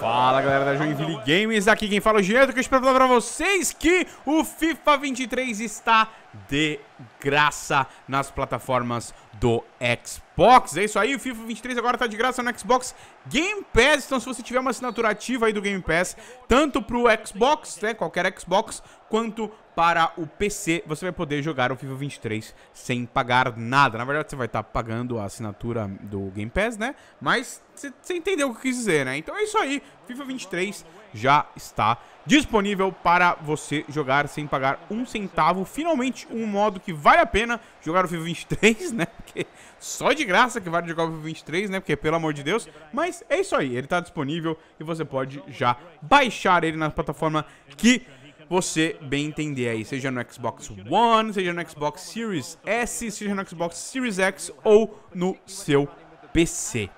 Fala galera da Joinville Games, aqui quem fala é o Gianto, que eu espero falar pra vocês que o FIFA 23 está de graça nas plataformas do Xbox. Xbox. É isso aí, o FIFA 23 agora tá de graça no Xbox Game Pass. Então se você tiver uma assinatura ativa aí do Game Pass, tanto pro Xbox, né, qualquer Xbox, quanto para o PC, você vai poder jogar o FIFA 23 sem pagar nada. Na verdade, você vai estar tá pagando a assinatura do Game Pass, né? Mas você entendeu o que eu quis dizer, né? Então é isso aí, FIFA 23 já está disponível para você jogar sem pagar um centavo. Finalmente um modo que vale a pena jogar o FIFA 23, né? Porque só de graça que vale jogar o FIFA 23, né? Porque pelo amor de Deus. Mas é isso aí, ele está disponível e você pode já baixar ele na plataforma que você bem entender aí, seja no Xbox One, seja no Xbox Series S, seja no Xbox Series X ou no seu PC.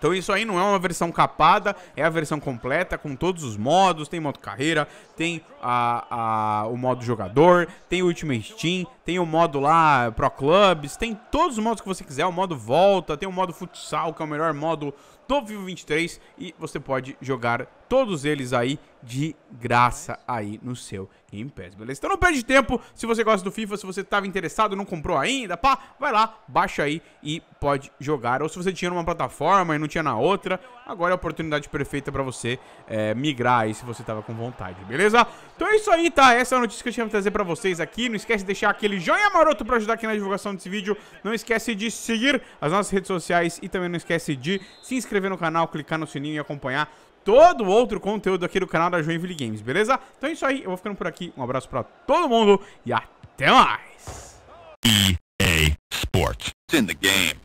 Então isso aí não é uma versão capada, é a versão completa com todos os modos. Tem modo carreira, tem a, a, o modo jogador, tem Ultimate Team, tem o modo lá Pro Clubs, tem todos os modos que você quiser, o modo volta, tem o modo futsal, que é o melhor modo do Vivo 23 e você pode jogar todos eles aí de graça aí no seu Game Pass, beleza? Então não perde tempo, se você gosta do FIFA, se você estava interessado, não comprou ainda, pá, vai lá, baixa aí e pode jogar. Ou se você tinha numa plataforma e não tinha na outra, agora é a oportunidade perfeita para você é, migrar aí se você estava com vontade, beleza? Então é isso aí, tá? Essa é a notícia que eu tinha pra trazer para vocês aqui, não esquece de deixar aquele joinha maroto pra ajudar aqui na divulgação desse vídeo. Não esquece de seguir as nossas redes sociais e também não esquece de se inscrever no canal, clicar no sininho e acompanhar todo outro conteúdo aqui do canal da Joinville Games, beleza? Então é isso aí, eu vou ficando por aqui. Um abraço pra todo mundo e até mais! EA Sports. It's in the game.